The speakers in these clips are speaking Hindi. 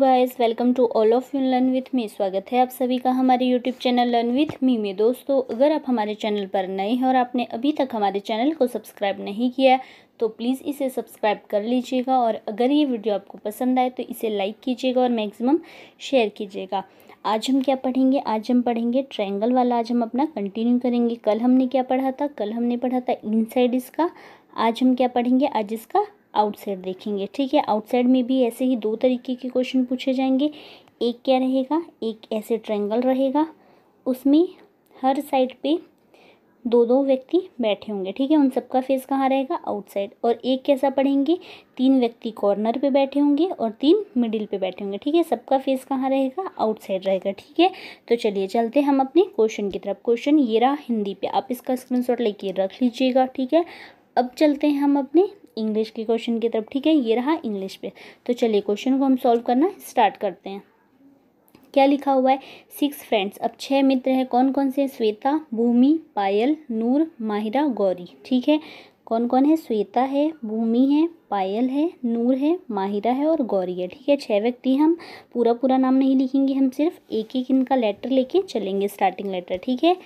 guys welcome to all of you learn with me स्वागत है आप सभी का हमारे YouTube channel learn with me में दोस्तों अगर आप हमारे चैनल पर नए हैं और आपने अभी तक हमारे चैनल को सब्सक्राइब नहीं किया है तो प्लीज़ इसे सब्सक्राइब कर लीजिएगा और अगर ये वीडियो आपको पसंद आए तो इसे लाइक कीजिएगा और मैक्सिमम शेयर कीजिएगा आज हम क्या पढ़ेंगे आज हम पढ़ेंगे ट्रैंगल वाला आज हम अपना कंटिन्यू करेंगे कल हमने क्या पढ़ा था कल हमने पढ़ा था इन इसका आज हम क्या पढ़ेंगे आज इसका आउटसाइड देखेंगे ठीक है आउटसाइड में भी ऐसे ही दो तरीके के क्वेश्चन पूछे जाएंगे एक क्या रहेगा एक ऐसे ट्रेंगल रहेगा उसमें हर साइड पे दो दो व्यक्ति बैठे होंगे ठीक है उन सबका फेस कहाँ रहेगा आउटसाइड और एक कैसा पढ़ेंगे तीन व्यक्ति कॉर्नर पे बैठे होंगे और तीन मिडिल पे बैठे होंगे ठीक है सबका फेस कहाँ रहेगा आउटसाइड रहेगा ठीक है तो चलिए चलते हम अपने क्वेश्चन की तरफ क्वेश्चन ये रहा हिंदी पे आप इसका स्क्रीन लेके रख लीजिएगा ठीक है अब चलते हैं हम अपने इंग्लिश के क्वेश्चन की तरफ ठीक है ये रहा इंग्लिश पे तो चलिए क्वेश्चन को हम सॉल्व करना स्टार्ट करते हैं क्या लिखा हुआ है सिक्स फ्रेंड्स अब छह मित्र हैं कौन कौन से श्वेता भूमि पायल नूर माहिरा गौरी ठीक है कौन कौन है श्वेता है भूमि है पायल है नूर है माहिरा है और गौरी है ठीक है छह व्यक्ति हम पूरा पूरा नाम नहीं लिखेंगे हम सिर्फ एक एक इनका लेटर लेके चलेंगे स्टार्टिंग लेटर ठीक है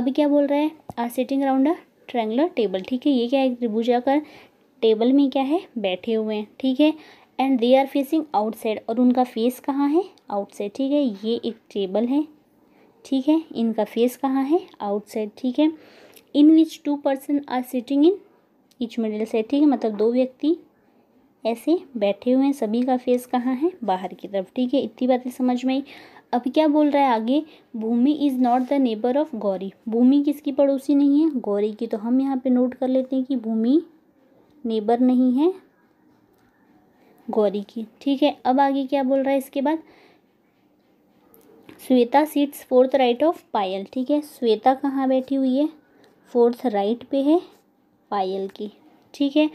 अब क्या बोल रहा है are setting around a triangular table ठीक है ये क्या है त्रिभुजाकार टेबल में क्या है बैठे हुए हैं ठीक है and they are facing outside और उनका फेस कहाँ है आउटसाइड ठीक है ये एक टेबल है ठीक है इनका फेस कहाँ है आउटसाइड ठीक है in which two person are sitting in each middle side ठीक है मतलब दो व्यक्ति ऐसे बैठे हुए हैं सभी का फेस कहाँ है बाहर की तरफ ठीक है इतनी बातें समझ में आई अब क्या बोल रहा है आगे Bhumi is not the neighbour of Gauri Bhumi किसकी पड़ोसी नहीं है गौरी की तो हम यहाँ पे नोट कर लेते हैं कि भूमि नेबर नहीं है गौरी की ठीक है अब आगे क्या बोल रहा है इसके बाद Shweta sits fourth right of Payal ठीक है श्वेता कहाँ बैठी हुई है फोर्थ राइट पे है पायल की ठीक है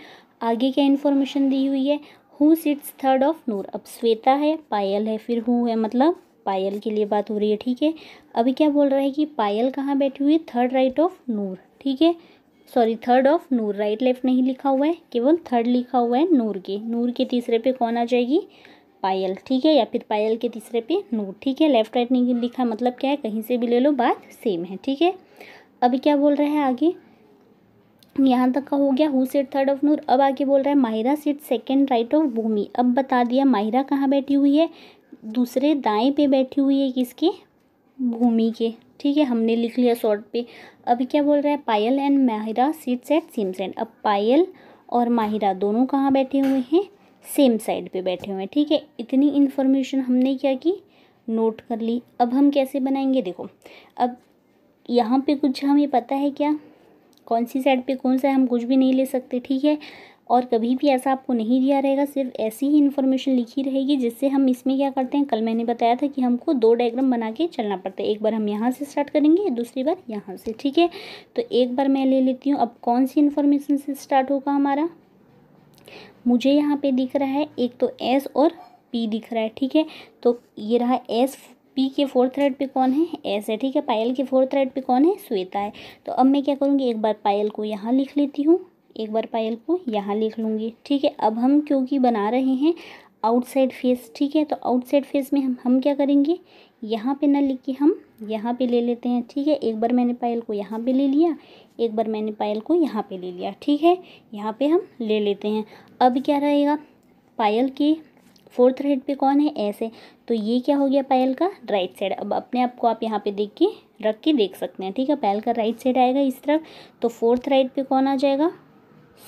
आगे क्या इन्फॉर्मेशन दी हुई है who sits third of Noor अब श्वेता है पायल है फिर हु है मतलब पायल के लिए बात हो रही है ठीक है अभी क्या बोल रहा है कि पायल कहाँ बैठी हुई है थर्ड राइट ऑफ नूर ठीक है sorry third of Noor right left नहीं लिखा हुआ है केवल थर्ड लिखा हुआ है नूर के नूर के तीसरे पे कौन आ जाएगी पायल ठीक है या फिर पायल के तीसरे पे नूर ठीक है लेफ्ट राइट नहीं लिखा मतलब क्या है कहीं से भी ले लो बात सेम है ठीक है अभी क्या बोल रहा है आगे यहाँ तक का हो गया who sits third of Noor अब आगे बोल रहा है Mahira sits second right of Bhumi अब बता दिया माहिरा कहाँ बैठी हुई है दूसरे दाएं पे बैठी हुई है किसके भूमि के ठीक है हमने लिख लिया शॉर्ट पे अभी क्या बोल रहा है Payal and Mahira sits at same side अब पायल और माहिरा दोनों कहाँ बैठे हुए हैं सेम साइड पे बैठे हुए हैं ठीक है इतनी इन्फॉर्मेशन हमने क्या की नोट कर ली अब हम कैसे बनाएंगे देखो अब यहाँ पे कुछ हमें पता है क्या कौन सी साइड पे कौन सा है हम कुछ भी नहीं ले सकते ठीक है और कभी भी ऐसा आपको नहीं दिया रहेगा सिर्फ ऐसी ही इन्फॉर्मेशन लिखी रहेगी जिससे हम इसमें क्या करते हैं कल मैंने बताया था कि हमको दो डायग्राम बना के चलना पड़ता है एक बार हम यहाँ से स्टार्ट करेंगे दूसरी बार यहाँ से ठीक है तो एक बार मैं ले लेती हूँ अब कौन सी इन्फॉर्मेशन से स्टार्ट होगा हमारा मुझे यहाँ पर दिख रहा है एक तो एस और पी दिख रहा है ठीक है तो ये रहा एस पी के फोर्थ थ्रेड पे कौन है एस है ठीक है पायल के फोर्थ थ्रेड पे कौन है श्वेता है तो अब मैं क्या करूँगी एक बार पायल को यहाँ लिख लेती हूँ एक बार पायल को यहाँ लिख लूँगी ठीक है अब हम क्योंकि बना रहे हैं आउटसाइड फेस ठीक है तो आउटसाइड फेस में हम हम क्या करेंगे यहाँ पे ना लिख के हम यहाँ पे ले लेते हैं ठीक है एक बार मैंने पायल को यहाँ पे ले लिया एक बार मैंने पायल को यहाँ पे ले लिया ठीक है यहाँ पे हम ले लेते हैं अब क्या रहेगा पायल के फोर्थ राइट पे कौन है ऐसे तो ये क्या हो गया पायल का राइट साइड अब अपने आप को आप यहाँ पे देख के रख के देख सकते हैं ठीक है पायल का राइट साइड आएगा इस तरफ तो फोर्थ राइट पे कौन आ जाएगा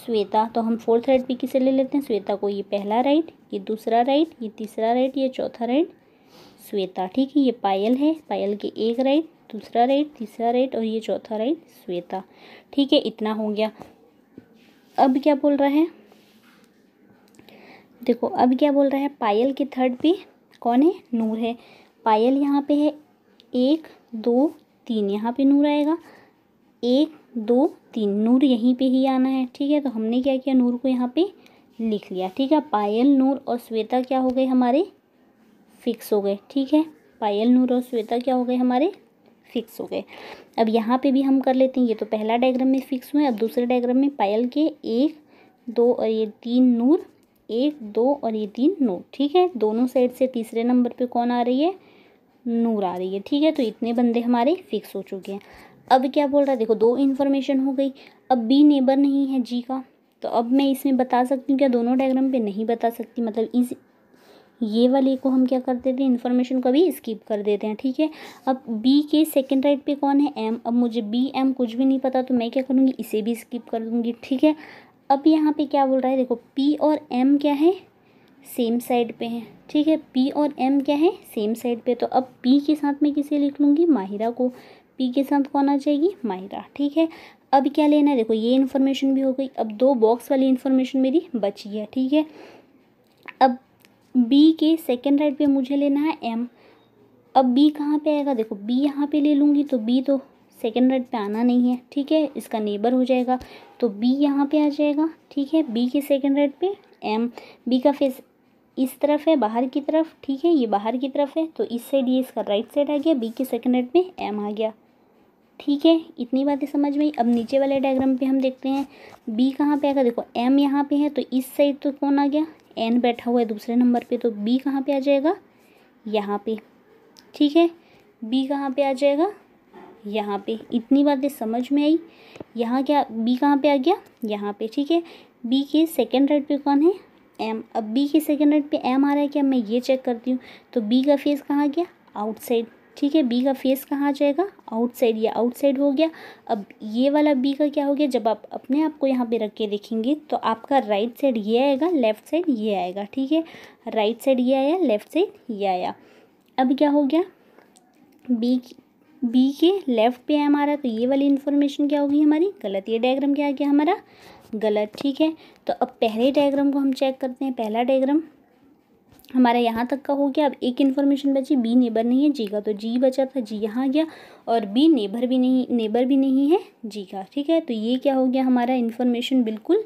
श्वेता तो हम फोर्थ राइट भी किसे ले लेते हैं श्वेता को ये पहला राइट ये दूसरा राइट ये तीसरा राइट ये चौथा राइट श्वेता ठीक है ये पायल है पायल के एक राइट दूसरा राइट तीसरा राइट और ये चौथा राइट श्वेता ठीक है इतना हो गया अब क्या बोल रहा है देखो अब क्या बोल रहा है पायल के थर्ड पे कौन है नूर है पायल यहाँ पे है एक दो तीन यहाँ पे नूर आएगा एक दो तीन नूर यहीं पे ही आना है ठीक है तो हमने क्या किया नूर को यहाँ पे लिख लिया ठीक है पायल नूर और श्वेता क्या हो गए हमारे फिक्स हो गए ठीक है पायल नूर और श्वेता क्या हो गए हमारे फिक्स हो गए अब यहाँ पे भी हम कर लेते हैं ये तो पहला डायग्राम में फिक्स हुए अब दूसरे डायग्राम में पायल के एक दो और ये तीन नूर एक दो और ये तीन नूर ठीक है दोनों साइड से तीसरे नंबर पर कौन आ रही है नूर आ रही है ठीक है तो इतने बंदे हमारे फिक्स हो चुके हैं अब क्या बोल रहा है देखो दो इन्फॉर्मेशन हो गई अब बी नेबर नहीं है जी का तो अब मैं इसमें बता सकती हूँ क्या दोनों डायग्राम पे नहीं बता सकती मतलब इस ये वाले को हम क्या कर देते हैं इन्फॉर्मेशन को अभी स्किप कर देते हैं ठीक है अब बी के सेकंड राइट पे कौन है एम अब मुझे बी एम कुछ भी नहीं पता तो मैं क्या करूँगी इसे भी स्किप कर दूँगी ठीक है अब यहाँ पर क्या बोल रहा है देखो पी और एम क्या है सेम साइड पर हैं ठीक है पी और एम क्या है सेम साइड पे तो अब पी के साथ मैं किसे लिख लूँगी माहिरा को पी के साथ कौन आ जाएगी माहिरा ठीक है अब क्या लेना है देखो ये इन्फॉर्मेशन भी हो गई अब दो बॉक्स वाली इन्फॉर्मेशन मेरी बची है ठीक है अब बी के सेकेंड राइट पर मुझे लेना है एम अब बी कहाँ पर आएगा देखो बी यहाँ पर ले लूँगी तो बी तो सेकेंड राइट पे आना नहीं है ठीक है इसका नेबर हो जाएगा तो बी यहाँ पे आ जाएगा ठीक है बी के सेकेंड राइट पे एम बी का फेस इस तरफ है बाहर की तरफ ठीक है ये बाहर की तरफ है तो इस साइड ये इसका राइट साइड आ गया बी के सेकेंड हेड में एम आ गया ठीक है इतनी बातें समझ में अब नीचे वाले डायग्राम पे हम देखते हैं बी कहाँ पे आएगा देखो एम यहाँ पे है तो इस साइड तो कौन आ गया एन बैठा हुआ है दूसरे नंबर पे तो बी कहाँ पे आ जाएगा यहाँ पे ठीक है बी कहाँ पे आ जाएगा यहाँ पे इतनी बातें समझ में आई यहाँ क्या बी कहाँ पे आ गया यहाँ पे ठीक है बी के सेकेंड राइट पे कौन है एम अब बी के सेकेंड हेड पे एम आ रहा है क्या मैं ये चेक करती हूँ तो बी का फेस कहाँ गया आउटसाइड ठीक है बी का फेस कहाँ आ जाएगा आउटसाइड या आउटसाइड हो गया अब ये वाला बी का क्या हो गया जब आप अपने आप को यहाँ पे रख के देखेंगे तो आपका राइट साइड ये आएगा लेफ्ट साइड ये आएगा ठीक है राइट साइड ये आया लेफ्ट साइड ये आया अब क्या हो गया बी बी के लेफ्ट पे एम आ रहा है तो ये वाली इन्फॉर्मेशन क्या होगी हमारी गलत ये डायग्राम क्या आ गया हमारा गलत ठीक है तो अब पहले डायग्राम को हम चेक करते हैं पहला डायग्राम हमारा यहाँ तक का हो गया अब एक इन्फॉर्मेशन बची बी नेबर नहीं है जी का तो जी बचा था जी यहाँ आ गया और बी नेबर भी नहीं नेबर भी नहीं है जी का ठीक है तो ये क्या हो गया हमारा इन्फॉर्मेशन बिल्कुल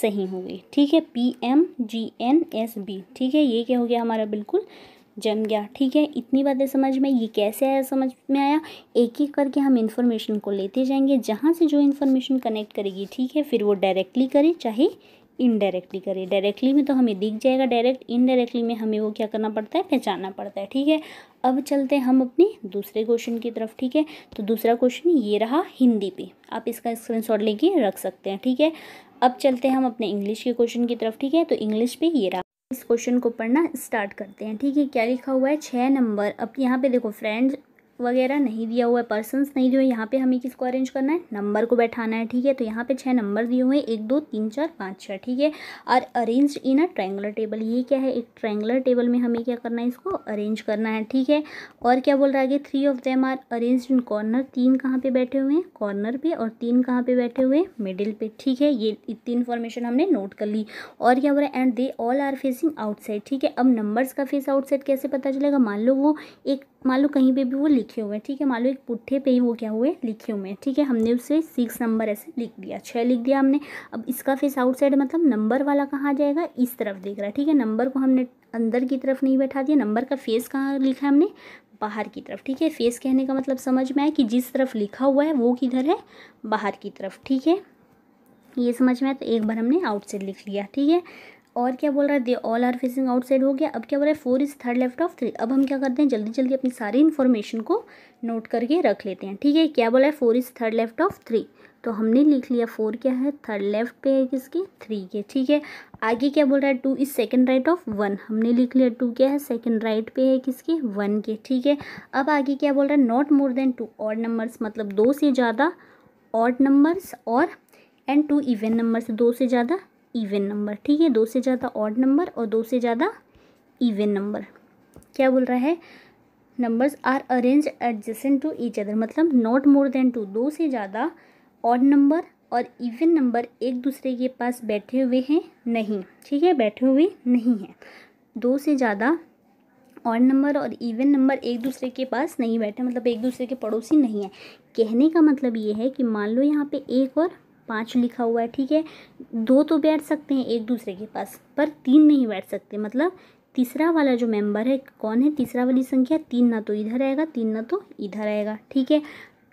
सही हो गई ठीक है P M G N S B ठीक है ये क्या हो गया हमारा बिल्कुल जम गया ठीक है इतनी बातें समझ में ये कैसे आया समझ में आया एक एक करके हम इन्फॉर्मेशन को लेते जाएंगे जहाँ से जो इन्फॉर्मेशन कनेक्ट करेगी ठीक है फिर वो डायरेक्टली करे चाहे इनडायरेक्टली करे डायरेक्टली में तो हमें दिख जाएगा डायरेक्ट इनडायरेक्टली में हमें वो क्या करना पड़ता है पहचानना पड़ता है ठीक है अब चलते हैं हम अपने दूसरे क्वेश्चन की तरफ ठीक है तो दूसरा क्वेश्चन ये रहा हिंदी पे आप इसका स्क्रीनशॉट लेके रख सकते हैं ठीक है अब चलते हैं हम अपने इंग्लिश के क्वेश्चन की तरफ ठीक है तो इंग्लिश पे ये रहा इस क्वेश्चन को पढ़ना स्टार्ट करते हैं ठीक है क्या लिखा हुआ है छः नंबर अब यहाँ पे देखो फ्रेंड्स वगैरह नहीं दिया हुआ है पर्सनस नहीं दिए हुए यहाँ पे हमें किसको अरेंज करना है नंबर को बैठाना है ठीक है तो यहाँ पे छह नंबर दिए हुए हैं एक दो तीन चार पाँच छः ठीक है और arrange in a triangular table ये क्या है एक ट्रैंगुलर टेबल में हमें क्या करना है इसको अरेंज करना है ठीक है और क्या बोल रहा है three of them are arrange in corner तीन कहाँ पर बैठे हुए हैं कॉर्नर पर और तीन कहाँ पर बैठे हुए हैं मिडिल पर ठीक है ये इतनी इन्फॉर्मेशन हमने नोट कर ली और क्या बोल रहा है and they all are facing outside ठीक है अब नंबर्स का फेस आउटसाइड कैसे पता चलेगा मान लो वो एक मान लो कहीं पे भी वो लिखे हुए हैं ठीक है मान लो एक पुट्ठे पे ही वो क्या हुए लिखे हुए हैं ठीक है हमने उसे सिक्स नंबर ऐसे लिख दिया छः लिख दिया हमने अब इसका फेस आउट साइड मतलब नंबर वाला कहाँ जाएगा इस तरफ देख रहा है ठीक है नंबर को हमने अंदर की तरफ नहीं बैठा दिया नंबर का फेस कहाँ लिखा है हमने बाहर की तरफ ठीक है फेस कहने का मतलब समझ में आया कि जिस तरफ लिखा हुआ है वो किधर है बाहर की तरफ ठीक है ये समझ में आया तो एक बार हमने आउटसाइड लिख लिया ठीक है और क्या बोल रहा है they all are facing outside हो गया अब क्या बोल रहा है four is third left of three अब हम क्या करते हैं जल्दी जल्दी अपनी सारी इन्फॉर्मेशन को नोट करके रख लेते हैं ठीक है क्या बोला है four is third left of three तो हमने लिख लिया फोर क्या है थर्ड लेफ्ट पे है किसके थ्री के ठीक है आगे क्या बोल रहा है two is second right of one हमने लिख लिया टू क्या है सेकंड राइट पे है किसके वन के ठीक है अब आगे क्या बोल रहा है not more than two odd numbers मतलब दो से ज़्यादा ऑड नंबर्स और एंड टू इवेंट नंबर्स दो से ज़्यादा इवन नंबर ठीक है दो से ज़्यादा ऑड नंबर और दो से ज़्यादा इवन नंबर क्या बोल रहा है numbers are arrange adjacent to each other मतलब नॉट मोर देन टू दो से ज़्यादा ऑड नंबर और इवन नंबर एक दूसरे के पास बैठे हुए हैं नहीं ठीक है बैठे हुए नहीं हैं दो से ज़्यादा ऑड नंबर और इवन नंबर एक दूसरे के पास नहीं बैठे मतलब एक दूसरे के पड़ोसी नहीं है कहने का मतलब ये है कि मान लो यहाँ पे एक और पाँच लिखा हुआ है ठीक है दो तो बैठ सकते हैं एक दूसरे के पास पर तीन नहीं बैठ सकते मतलब तीसरा वाला जो मेंबर है कौन है तीसरा वाली संख्या तीन ना तो इधर आएगा तीन ना तो इधर आएगा ठीक है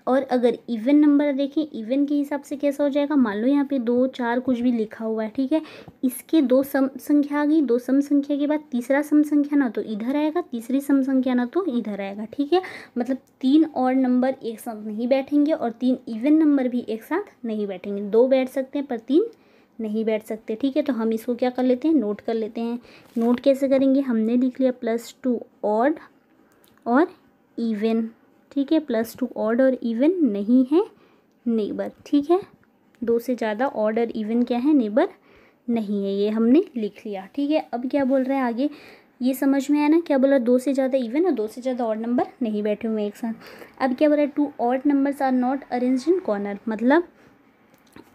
और अगर इवन नंबर देखें इवन के हिसाब से कैसा हो जाएगा मान लो यहाँ पे दो चार कुछ भी लिखा हुआ है ठीक है इसके दो सम संख्या आ गई दो सम संख्या के बाद तीसरा सम संख्या ना तो इधर आएगा तीसरी सम संख्या ना तो इधर आएगा ठीक है मतलब तीन और नंबर एक साथ नहीं बैठेंगे और तीन इवन नंबर भी एक साथ नहीं बैठेंगे दो बैठ सकते हैं पर तीन नहीं बैठ सकते ठीक है तो हम इसको क्या कर लेते हैं नोट कर लेते हैं नोट कैसे करेंगे हमने लिख लिया प्लस टू ऑड और इवन ठीक है प्लस टू ऑर्ड और इवन नहीं है नेबर ठीक है दो से ज़्यादा ऑर्ड और इवन क्या है नेबर नहीं है ये हमने लिख लिया ठीक है अब क्या बोल रहे हैं आगे ये समझ में आया ना क्या बोला दो से ज़्यादा इवन और दो से ज़्यादा ऑड नंबर नहीं बैठे हुए एक साथ अब क्या बोला two odd numbers are not arrange in corner मतलब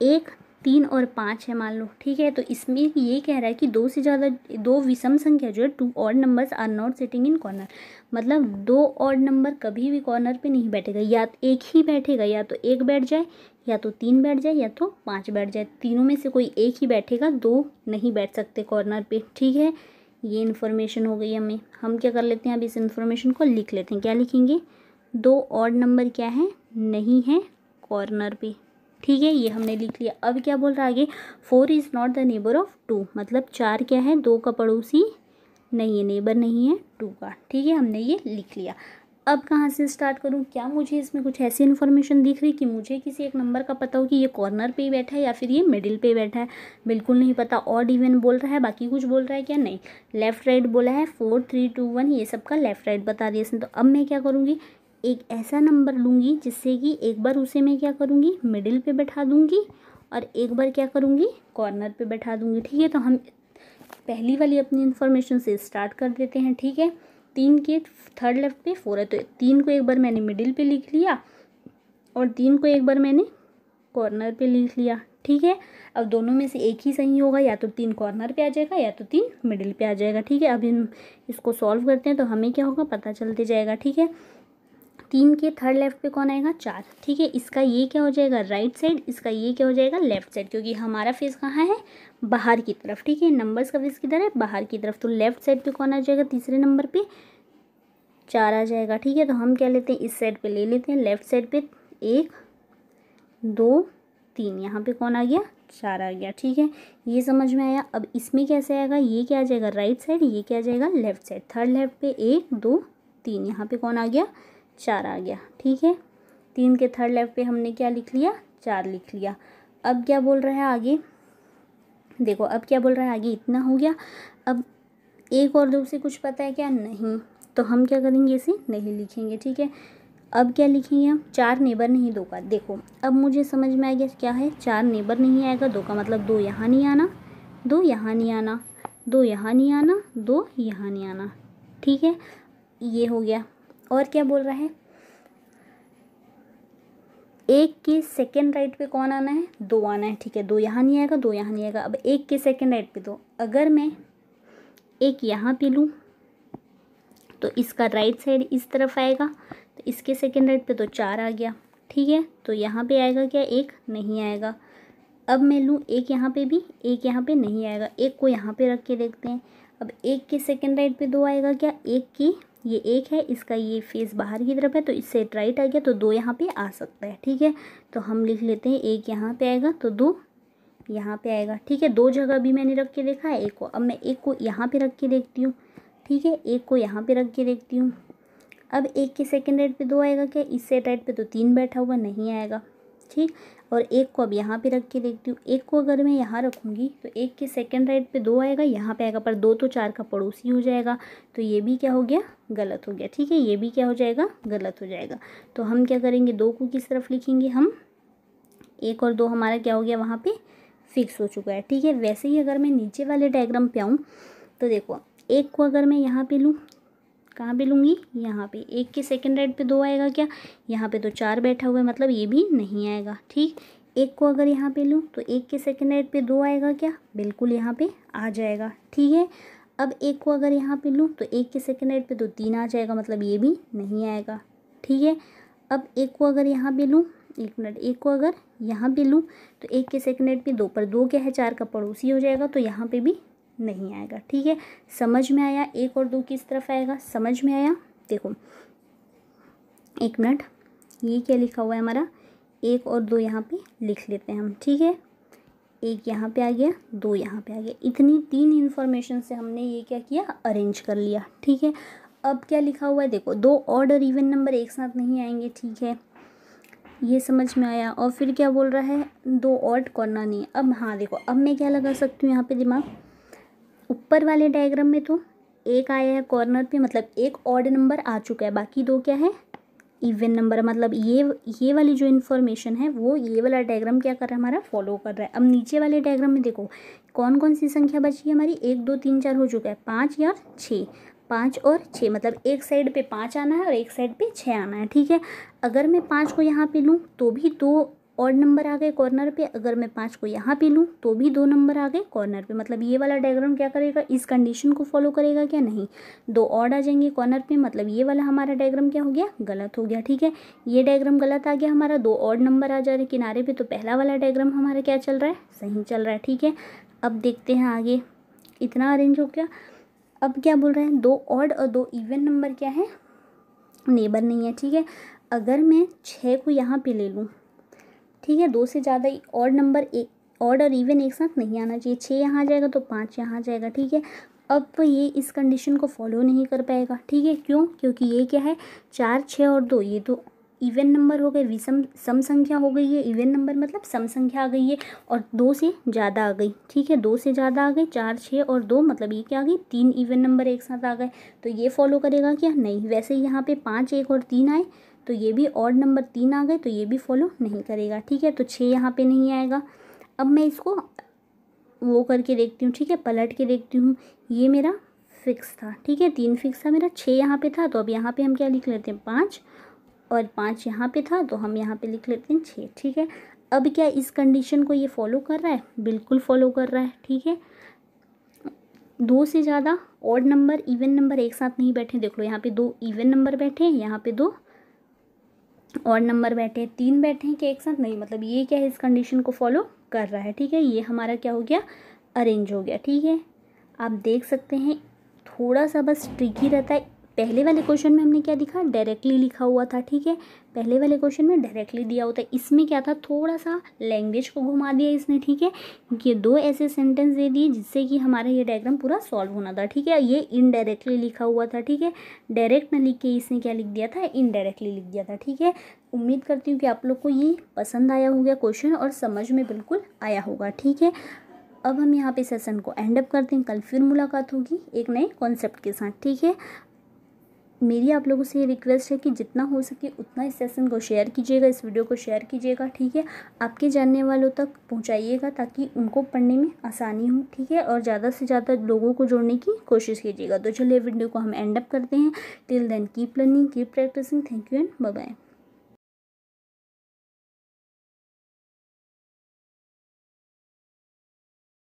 एक तीन और पाँच है मान लो ठीक है तो इसमें ये कह रहा है कि दो से ज़्यादा दो विषम संख्या जो है two odd numbers are not sitting in corner मतलब दो ऑड नंबर कभी भी कॉर्नर पे नहीं बैठेगा या तो एक ही बैठेगा या तो एक बैठ जाए या तो तीन बैठ जाए या तो पाँच बैठ जाए तीनों में से कोई एक ही बैठेगा दो नहीं बैठ सकते कॉर्नर पर ठीक है ये इन्फॉर्मेशन हो गई हमें हम क्या कर लेते हैं अब इस इन्फॉर्मेशन को लिख लेते हैं क्या लिखेंगे दो और नंबर क्या है नहीं है कॉर्नर पे ठीक है ये हमने लिख लिया अब क्या बोल रहा है आगे four is not the neighbour of two मतलब चार क्या है दो का पड़ोसी नहीं है नेबर नहीं है टू का ठीक है हमने ये लिख लिया अब कहाँ से स्टार्ट करूँ क्या मुझे इसमें कुछ ऐसी इन्फॉर्मेशन दिख रही कि मुझे किसी एक नंबर का पता हो कि ये कॉर्नर पे ही बैठा है या फिर ये मिडिल पे बैठा है बिल्कुल नहीं पता ऑड इवन बोल रहा है बाकी कुछ बोल रहा है क्या नहीं लेफ़्ट राइट बोला है फोर थ्री टू वन ये सब का लेफ़्ट राइट बता दिया इसने तो अब मैं क्या करूँगी एक ऐसा नंबर लूँगी जिससे कि एक बार उसे मैं क्या करूँगी मिडिल पे बैठा दूँगी और एक बार क्या करूँगी कॉर्नर पे बैठा दूँगी ठीक है तो हम पहली वाली अपनी इन्फॉर्मेशन से स्टार्ट कर देते हैं ठीक है तीन के थर्ड लेफ्ट पे फोर है तो तीन को एक बार मैंने मिडिल पे लिख लिया और तीन को एक बार मैंने कॉर्नर पे लिख लिया ठीक है अब दोनों में से एक ही सही होगा या तो तीन कॉर्नर पे आ जाएगा या तो तीन मिडिल पे आ जाएगा ठीक है अब हम इसको सॉल्व करते हैं तो हमें क्या होगा पता चलते जाएगा ठीक है तीन के थर्ड लेफ्ट पे कौन आएगा चार ठीक है इसका ये क्या हो जाएगा राइट साइड इसका ये क्या हो जाएगा लेफ्ट साइड क्योंकि हमारा फेस कहाँ है बाहर की तरफ ठीक है नंबर्स का फेस किधर है बाहर की तरफ तो लेफ्ट साइड पे कौन आ जाएगा तीसरे नंबर पे चार आ जाएगा ठीक है तो हम क्या लेते हैं इस साइड पर ले लेते हैं लेफ्ट साइड पर एक दो तीन यहाँ पर कौन आ गया चार आ गया ठीक है ये समझ में आया अब इसमें कैसे आएगा ये क्या आ जाएगा राइट साइड ये क्या आ जाएगा लेफ्ट साइड थर्ड लेफ्ट पे एक दो तीन यहाँ पे कौन आ गया चार आ गया ठीक है तीन के थर्ड लेफ्ट पे हमने क्या लिख लिया चार लिख लिया अब क्या बोल रहा है आगे देखो अब क्या बोल रहा है आगे इतना हो गया अब एक और दो से कुछ पता है क्या नहीं तो हम क्या करेंगे इसे नहीं लिखेंगे ठीक है अब क्या लिखेंगे हम चार नेबर नहीं दो का देखो अब मुझे समझ में आ गया क्या है चार नेबर नहीं आएगा दो का मतलब दो यहाँ नहीं आना दो यहाँ नहीं आना दो यहाँ नहीं आना दो यहाँ नहीं आना ठीक है ये हो गया और क्या बोल रहा है एक के सेकेंड राइट पे कौन आना है दो आना है ठीक है दो यहाँ नहीं आएगा दो यहाँ नहीं आएगा अब एक के सेकेंड राइट पे दो अगर मैं एक यहाँ पे लूँ तो इसका राइट साइड इस तरफ आएगा तो इसके सेकेंड राइट पे तो चार आ गया ठीक है तो यहाँ पे आएगा क्या एक नहीं आएगा अब मैं लूँ एक यहाँ पे भी एक यहाँ पे नहीं आएगा एक को यहाँ पे रख के देखते हैं अब एक के सेकेंड राइट पे दो आएगा क्या एक की ये एक है इसका ये फेस बाहर की तरफ है तो इससे राइट आ गया तो दो यहाँ पे आ सकता है ठीक है तो हम लिख लेते हैं एक यहाँ पे आएगा तो दो यहाँ पे आएगा ठीक है दो जगह भी मैंने रख के देखा है एक को अब मैं एक को यहाँ पे रख के देखती हूँ ठीक है एक को यहाँ पे रख के देखती हूँ अब एक के सेकेंड राइट पर दो आएगा क्या इस सेट राइट पर तो तीन बैठा हुआ नहीं आएगा ठीक और एक को अब यहाँ पे रख के देखती हूँ एक को अगर मैं यहाँ रखूँगी तो एक के सेकंड राइट पे दो आएगा यहाँ पे आएगा पर दो तो चार का पड़ोसी हो जाएगा तो ये भी क्या हो गया गलत हो गया ठीक है ये भी क्या हो जाएगा गलत हो जाएगा तो हम क्या करेंगे दो को किस तरफ लिखेंगे हम एक और दो हमारा क्या हो गया वहाँ पर फिक्स हो चुका है ठीक है वैसे ही अगर मैं नीचे वाले डायग्राम पर आऊँ तो देखो एक को अगर मैं यहाँ पे लूँ कहाँ पे लूँगी यहाँ पे एक के सेकंड राइट पे दो आएगा क्या यहाँ पे तो चार बैठा हुआ है मतलब ये भी नहीं आएगा ठीक एक को अगर यहाँ पे लूँ तो एक के सेकंड राइट पे दो आएगा क्या बिल्कुल यहाँ पे आ जाएगा ठीक है अब एक को अगर यहाँ पे लूँ तो एक के सेकेंड राइट पे तो तीन आ जाएगा मतलब ये भी नहीं आएगा ठीक है अब एक को अगर यहाँ पे लूँ एक मिनट एक को अगर यहाँ पे लूँ तो एक के सेकंड राइट पे दो पर दो क्या है चार का पड़ोसी हो जाएगा तो यहाँ पे भी नहीं आएगा ठीक है समझ में आया एक और दो किस तरफ आएगा समझ में आया देखो एक मिनट ये क्या लिखा हुआ है हमारा एक और दो यहाँ पे लिख लेते हैं हम ठीक है एक यहाँ पे आ गया दो यहाँ पे आ गया इतनी तीन इन्फॉर्मेशन से हमने ये क्या किया अरेंज कर लिया ठीक है अब क्या लिखा हुआ है देखो दो ऑर्डर इवन नंबर एक साथ नहीं आएंगे ठीक है ये समझ में आया और फिर क्या बोल रहा है दो ऑर्ड करना नहीं अब हाँ देखो अब मैं क्या लगा सकती हूँ यहाँ पे दिमाग ऊपर वाले डायग्राम में तो एक आया है कॉर्नर पे मतलब एक ऑर्ड नंबर आ चुका है बाकी दो क्या है इवन नंबर मतलब ये ये वाली जो इन्फॉर्मेशन है वो ये वाला डायग्राम क्या कर रहा है हमारा फॉलो कर रहा है अब नीचे वाले डायग्राम में देखो कौन कौन सी संख्या बची है हमारी एक दो तीन चार हो चुका है पाँच या छः पाँच और छः मतलब एक साइड पे पाँच आना है और एक साइड पे छः आना है ठीक है अगर मैं पाँच को यहाँ पे लूँ तो भी दो और नंबर आ गए कॉर्नर पे अगर मैं पाँच को यहाँ पे लूँ तो भी दो नंबर आ गए कॉर्नर पे मतलब ये वाला डायग्राम क्या करेगा इस कंडीशन को फॉलो करेगा क्या नहीं दो और आ जाएंगे कॉर्नर पे मतलब ये वाला हमारा डायग्राम क्या हो गया गलत हो गया ठीक है ये डायग्राम गलत आ गया हमारा दो और नंबर आ जा रहे किनारे पर तो पहला वाला डायग्राम हमारा क्या चल रहा है सही चल रहा है ठीक है अब देखते हैं आगे इतना अरेंज हो गया अब क्या बोल रहे हैं दो ऑड और दो इवन नंबर क्या है नेबर नहीं है ठीक है अगर मैं छः को यहाँ पे ले लूँ ठीक है दो से ज़्यादा और नंबर एक ऑड और इवन एक साथ नहीं आना चाहिए छः यहाँ जाएगा तो पाँच यहाँ जाएगा ठीक है अब ये इस कंडीशन को फॉलो नहीं कर पाएगा ठीक है क्यों क्योंकि ये क्या है चार छः और दो ये तो इवन नंबर हो गए विषम सम संख्या हो गई है इवन नंबर मतलब सम संख्या आ गई है और दो से ज़्यादा आ गई ठीक है दो से ज़्यादा आ गई चार छः और दो मतलब ये क्या आ गई तीन इवन नंबर एक साथ आ गए तो ये फॉलो करेगा क्या नहीं वैसे यहाँ पे पाँच एक और तीन आए तो ये भी ऑड नंबर तीन आ गए तो ये भी फॉलो नहीं करेगा ठीक है तो छः यहाँ पे नहीं आएगा अब मैं इसको वो करके देखती हूँ ठीक है पलट के देखती हूँ ये मेरा फिक्स था ठीक है तीन फिक्स था मेरा छः यहाँ पे था तो अब यहाँ पे हम क्या लिख लेते हैं पाँच और पाँच यहाँ पे था तो हम यहाँ पे लिख लेते हैं छः ठीक है अब क्या इस कंडीशन को ये फॉलो कर रहा है बिल्कुल फॉलो कर रहा है ठीक है दो से ज़्यादा ऑड नंबर इवन नंबर एक साथ नहीं बैठे देख लो यहाँ पे दो इवन नंबर बैठे हैं यहाँ पे दो और नंबर बैठे हैं तीन बैठे हैं क्या एक साथ नहीं मतलब ये क्या है इस कंडीशन को फॉलो कर रहा है ठीक है ये हमारा क्या हो गया अरेंज हो गया ठीक है आप देख सकते हैं थोड़ा सा बस ट्रिकी रहता है पहले वाले क्वेश्चन में हमने क्या दिखा डायरेक्टली लिखा हुआ था ठीक है पहले वाले क्वेश्चन में डायरेक्टली दिया होता है इसमें क्या था थोड़ा सा लैंग्वेज को घुमा दिया इसने ठीक है ये दो ऐसे सेंटेंस दे दिए जिससे कि हमारा ये डायग्राम पूरा सॉल्व होना था ठीक है ये इनडायरेक्टली लिखा हुआ था ठीक है डायरेक्ट न लिख के इसने क्या लिख दिया था इनडायरेक्टली लिख दिया था ठीक है उम्मीद करती हूँ कि आप लोग को ये पसंद आया होगा क्वेश्चन और समझ में बिल्कुल आया होगा ठीक है अब हम यहाँ पे सेशन को एंड अप करते हैं कल फिर मुलाकात होगी एक नए कॉन्सेप्ट के साथ ठीक है मेरी आप लोगों से ये रिक्वेस्ट है कि जितना हो सके उतना इस सेशन को शेयर कीजिएगा इस वीडियो को शेयर कीजिएगा ठीक है आपके जानने वालों तक पहुंचाइएगा ताकि उनको पढ़ने में आसानी हो ठीक है और ज़्यादा से ज़्यादा लोगों को जोड़ने की कोशिश कीजिएगा तो चलिए वीडियो को हम एंड अप करते हैं till then keep learning keep practising thank you and bye